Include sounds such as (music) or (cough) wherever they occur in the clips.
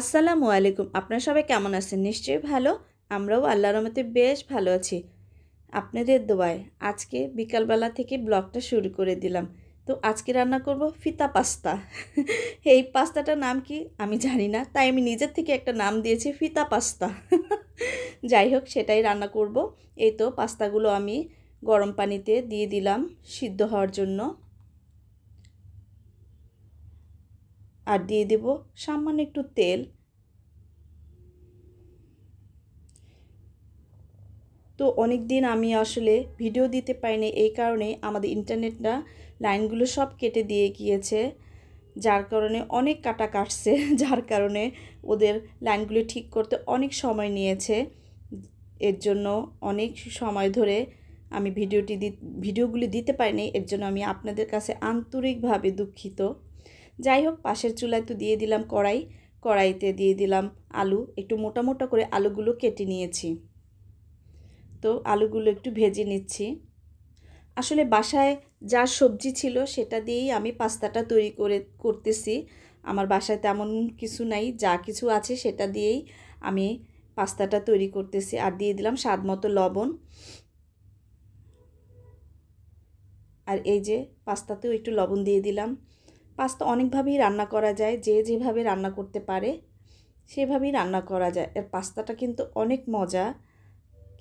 আসসালামু আলাইকুম আপনারা সবাই কেমন আছেন নিশ্চয়ই ভালো আমরাও আল্লাহর রহমতে বেশ ভালো আছি আপনাদের দোয়ায় আজকে বিকালবেলা থেকে ব্লগটা শুরু করে দিলাম তো আজকে রান্না করব ফিতা পাস্তা এই পাস্তাটার নাম কি আমি জানি না তাই আমি নিজের থেকে একটা নাম দিয়েছি ফিতা পাস্তা যাই হোক সেটাই রান্না করব এই তো পাস্তাগুলো আমি গরম পানিতে দিয়ে দিলাম সিদ্ধ হওয়ার জন্য আর দিয়ে দেব সামান্য একটু তেল তো অনেক দিন আমি আসলে ভিডিও দিতে পারিনি এই কারণে আমাদের ইন্টারনেটটা লাইনগুলো সব কেটে দিয়ে গিয়েছে যার কারণে অনেক কাটা কাটছে (laughs) যার কারণে ওদের লাইনগুলো ঠিক করতে অনেক সময় নিয়েছে এর জন্য অনেক সময় ধরে আমি ভিডিওটি ভিডিওগুলি দিতে পারিনি এর জন্য আমি আপনাদের কাছে আন্তরিকভাবে দুঃখিত যাই হোক পাশের চুলায় তো দিয়ে দিলাম কড়াই কড়াইতে দিয়ে দিলাম আলু একটু মোটা মোটা করে আলুগুলো কেটে নিয়েছি তো আলুগুলো একটু ভেজে নিচ্ছি আসলে বাসায় যা সবজি ছিল সেটা দিয়েই আমি পাস্তাটা তৈরি করে করতেছি আমার বাসায় তেমন কিছু নাই যা কিছু আছে সেটা দিয়েই আমি পাস্তাটা তৈরি করতেছি আর দিয়ে দিলাম স্বাদ মতো লবণ আর এই যে পাস্তাতেও একটু লবণ দিয়ে দিলাম পাস্তা অনেকভাবেই রান্না করা যায় যে যেভাবে রান্না করতে পারে সেভাবেই রান্না করা যায় আর পাস্তাটা কিন্তু অনেক মজা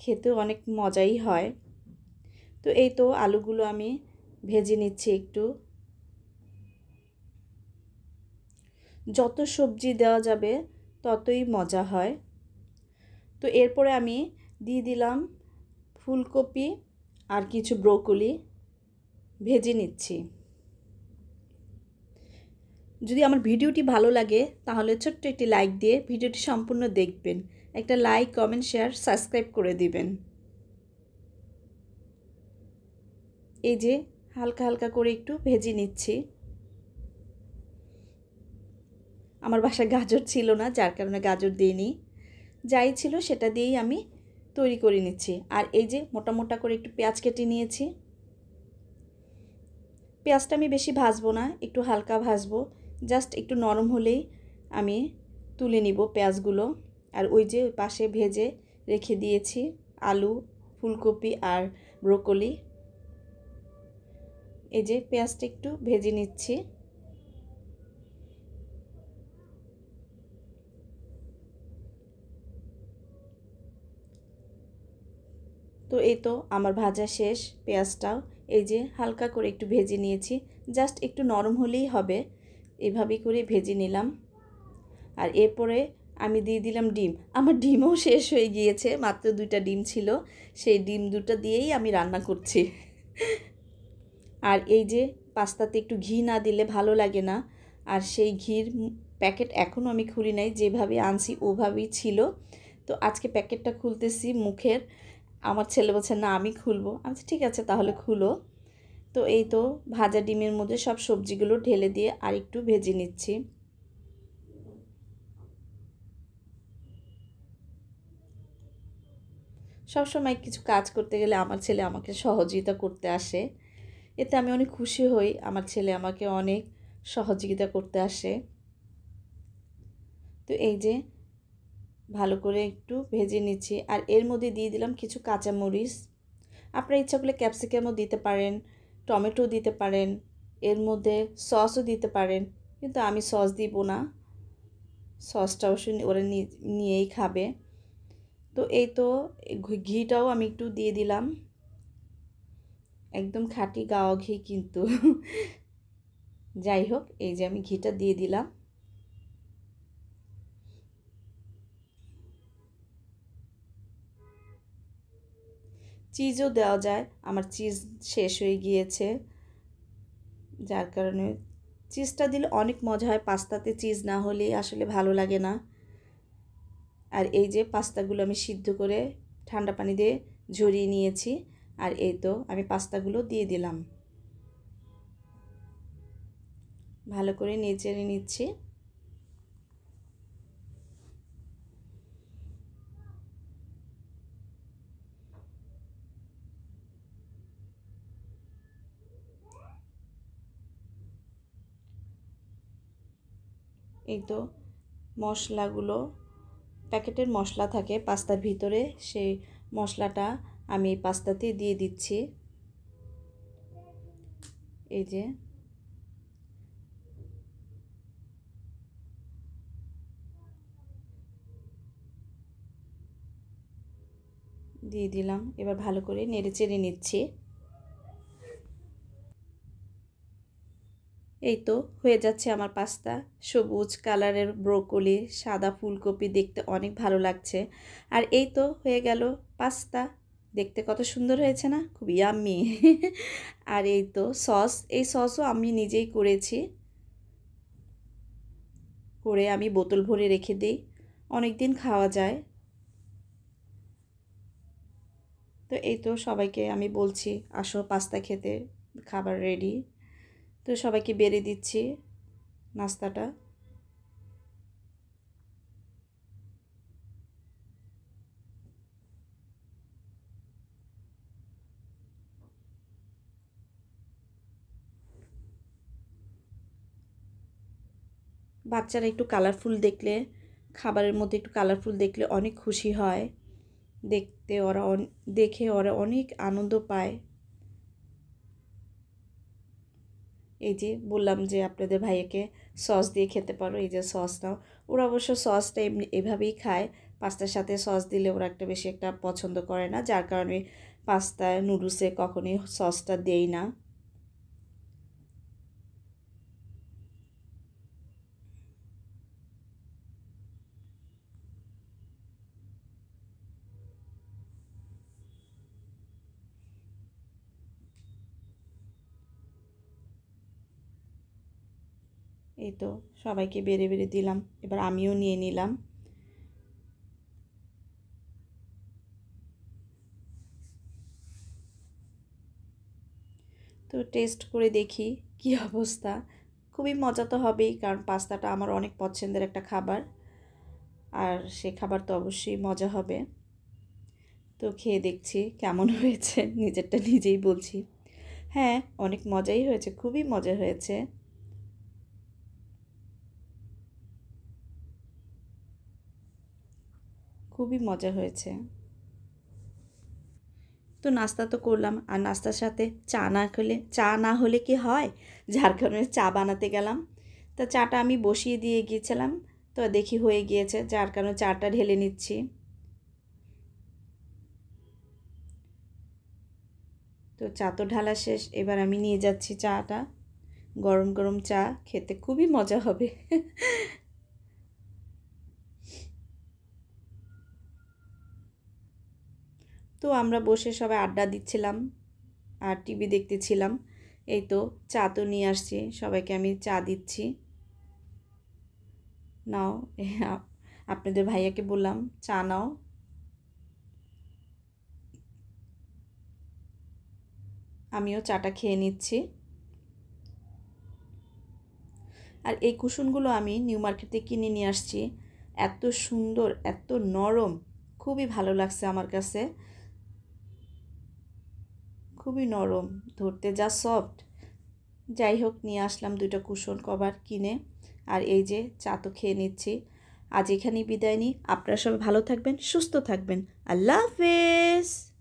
খেতে অনেক মজাই হয় তো এই তো আলুগুলো আমি ভেজে নিচ্ছি একটু যত সবজি দেওয়া যাবে ততই মজা হয় তো এরপরে আমি দিয়ে দিলাম ফুলকপি আর কিছু ব্রোকলি ভেজে নিচ্ছি যদি আমার ভিডিওটি ভালো লাগে তাহলে ছোট্ট একটি লাইক দিয়ে ভিডিওটি সম্পূর্ণ দেখবেন একটা লাইক কমেন্ট শেয়ার সাবস্ক্রাইব করে দিবেন এই যে হালকা হালকা করে একটু ভেজে নিচ্ছি আমার বাসায় গাজর ছিল না যার কারণে গাজর দিইনি যাই ছিল সেটা দিয়েই আমি তৈরি করে নিচ্ছি আর এই যে মোটা মোটা করে একটু পেঁয়াজ কেটে নিয়েছি পেঁয়াজটা আমি বেশি ভাজবো না একটু হালকা ভাজবো জাস্ট একটু নরম হলেই আমি তুলে নিব পেঁয়াজগুলো আর ওই যে পাশে ভেজে রেখে দিয়েছি আলু ফুলকপি আর ব্রোকলি এই যে পেঁয়াজটা একটু ভেজে নিচ্ছি তো এই তো আমার ভাজা শেষ পেঁয়াজটাও এই যে হালকা করে একটু ভেজে নিয়েছি জাস্ট একটু নরম হলেই হবে এভাবে করে ভেজে নিলাম আর এরপরে আমি দিয়ে দিলাম ডিম আমার ডিমও শেষ হয়ে গিয়েছে মাত্র দুইটা ডিম ছিল সেই ডিম দুটো দিয়েই আমি রান্না করছি আর এই যে পাস্তাতে একটু ঘি না দিলে ভালো লাগে না আর সেই ঘির প্যাকেট এখনও আমি খুলি নাই যেভাবে আনছি ওভাবেই ছিল তো আজকে প্যাকেটটা খুলতেছি মুখের আমার ছেলে বলছে না আমি খুলবো আমি ঠিক আছে তাহলে খুলো তো এই তো ভাজা ডিমের মধ্যে সব সবজিগুলো ঢেলে দিয়ে আর একটু ভেজে নিচ্ছি সব সময় কিছু কাজ করতে গেলে আমার ছেলে আমাকে সহযোগিতা করতে আসে এতে আমি অনেক খুশি হই আমার ছেলে আমাকে অনেক সহযোগিতা করতে আসে তো এই যে ভালো করে একটু ভেজে নিচ্ছি আর এর মধ্যে দিয়ে দিলাম কিছু কাঁচামরিচ আপনারা ইচ্ছা করলে ক্যাপসিকামও দিতে পারেন টমেটো দিতে পারেন এর মধ্যে সসও দিতে পারেন কিন্তু আমি সস দিব না সসটা অবশ্যই ওরা নিয়েই খাবে তো এই তো ঘিটাও আমি একটু দিয়ে দিলাম একদম খাঁটি গাওয়া ঘি কিন্তু যাই হোক এই যে আমি ঘিটা দিয়ে দিলাম চিজও দেওয়া যায় আমার চিজ শেষ হয়ে গিয়েছে যার কারণে চিজটা দিলে অনেক মজা হয় পাস্তাতে চিজ না হলে আসলে ভালো লাগে না আর এই যে পাস্তাগুলো আমি সিদ্ধ করে ঠান্ডা পানি দিয়ে ঝরিয়ে নিয়েছি আর এই তো আমি পাস্তাগুলো দিয়ে দিলাম ভালো করে নেচে নিচ্ছি এই তো মশলাগুলো প্যাকেটের মশলা থাকে পাস্তার ভিতরে সেই মশলাটা আমি পাস্তাতে দিয়ে দিচ্ছি এই যে দিয়ে দিলাম এবার ভালো করে নেড়ে চেড়ে নিচ্ছি এই তো হয়ে যাচ্ছে আমার পাস্তা সবুজ কালারের ব্রোকলি সাদা ফুলকপি দেখতে অনেক ভালো লাগছে আর এই তো হয়ে গেল পাস্তা দেখতে কত সুন্দর হয়েছে না খুবই আমি আর এই তো সস এই সসও আমি নিজেই করেছি করে আমি বোতল ভরে রেখে দিই অনেক দিন খাওয়া যায় তো এই তো সবাইকে আমি বলছি আসো পাস্তা খেতে খাবার রেডি তো সবাইকে বেড়ে দিচ্ছি নাস্তাটা বাচ্চারা একটু কালারফুল দেখলে খাবারের মধ্যে একটু কালারফুল দেখলে অনেক খুশি হয় দেখতে ওরা দেখে ওরা অনেক আনন্দ পায় এই যে বললাম যে আপনাদের ভাইয়াকে সস দিয়ে খেতে পারো এই যে সস নাও ওরা অবশ্য সসটা এমনি এভাবেই খায় পাস্তার সাথে সস দিলে ওরা একটা বেশি একটা পছন্দ করে না যার কারণে পাস্তায় নুডলসে কখনোই সসটা দেই না এই তো সবাইকে বেড়ে বেড়ে দিলাম এবার আমিও নিয়ে নিলাম তো টেস্ট করে দেখি কি অবস্থা খুবই মজা তো হবেই কারণ পাস্তাটা আমার অনেক পছন্দের একটা খাবার আর সে খাবার তো অবশ্যই মজা হবে তো খেয়ে দেখছি কেমন হয়েছে নিজেরটা নিজেই বলছি হ্যাঁ অনেক মজাই হয়েছে খুবই মজা হয়েছে খুবই মজা হয়েছে তো নাস্তা তো করলাম আর নাস্তার সাথে চা না খেলে চা না হলে কি হয় ঝাড়খণ্ডের চা বানাতে গেলাম তা চাটা আমি বসিয়ে দিয়ে গিয়েছিলাম তো দেখি হয়ে গিয়েছে যার কারণে চাটা ঢেলে নিচ্ছি তো চা তো ঢালা শেষ এবার আমি নিয়ে যাচ্ছি চাটা গরম গরম চা খেতে খুবই মজা হবে তো আমরা বসে সবাই আড্ডা দিচ্ছিলাম আর টিভি দেখতেছিলাম এই তো চা তো নিয়ে আসছি সবাইকে আমি চা দিচ্ছি নাও (laughs) আপনাদের ভাইয়াকে বললাম চা নাও আমিও চাটা খেয়ে নিচ্ছি আর এই কুশনগুলো আমি নিউ মার্কেটে কিনে নিয়ে আসছি এত সুন্দর এত নরম খুবই ভালো লাগছে আমার কাছে খুবই নরম ধরতে যা সফট যাই হোক নিয়ে আসলাম দুইটা কুশন কভার কিনে আর এই যে চা তো খেয়ে নিচ্ছি আজ এখানেই বিদায় নিই আপনারা সবাই ভালো থাকবেন সুস্থ থাকবেন আল্লাহ হাফেজ